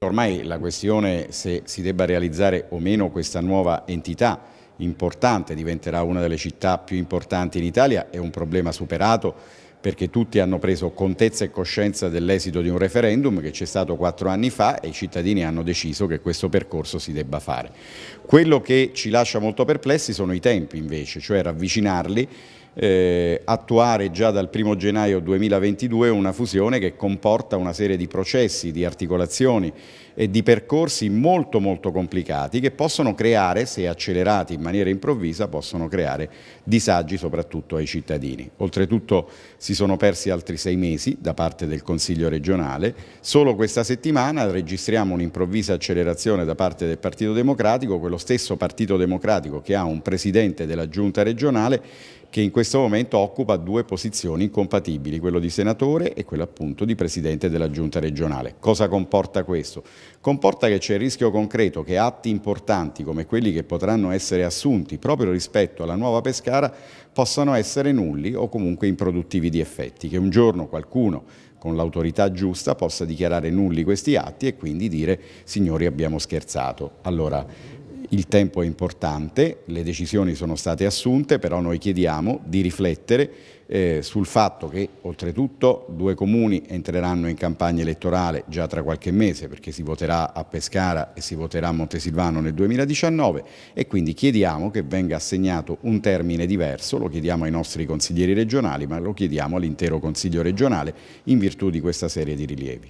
Ormai la questione se si debba realizzare o meno questa nuova entità importante, diventerà una delle città più importanti in Italia, è un problema superato perché tutti hanno preso contezza e coscienza dell'esito di un referendum che c'è stato quattro anni fa e i cittadini hanno deciso che questo percorso si debba fare. Quello che ci lascia molto perplessi sono i tempi invece, cioè ravvicinarli eh, attuare già dal 1 gennaio 2022 una fusione che comporta una serie di processi, di articolazioni e di percorsi molto molto complicati che possono creare, se accelerati in maniera improvvisa, possono creare disagi soprattutto ai cittadini. Oltretutto si sono persi altri sei mesi da parte del Consiglio regionale, solo questa settimana registriamo un'improvvisa accelerazione da parte del Partito Democratico, quello stesso Partito Democratico che ha un Presidente della Giunta regionale che in questo momento occupa due posizioni incompatibili, quello di senatore e quello appunto di presidente della giunta regionale. Cosa comporta questo? Comporta che c'è il rischio concreto che atti importanti come quelli che potranno essere assunti proprio rispetto alla nuova Pescara possano essere nulli o comunque improduttivi di effetti, che un giorno qualcuno con l'autorità giusta possa dichiarare nulli questi atti e quindi dire signori abbiamo scherzato. Allora, il tempo è importante, le decisioni sono state assunte, però noi chiediamo di riflettere eh, sul fatto che oltretutto due comuni entreranno in campagna elettorale già tra qualche mese perché si voterà a Pescara e si voterà a Montesilvano nel 2019 e quindi chiediamo che venga assegnato un termine diverso, lo chiediamo ai nostri consiglieri regionali ma lo chiediamo all'intero Consiglio regionale in virtù di questa serie di rilievi.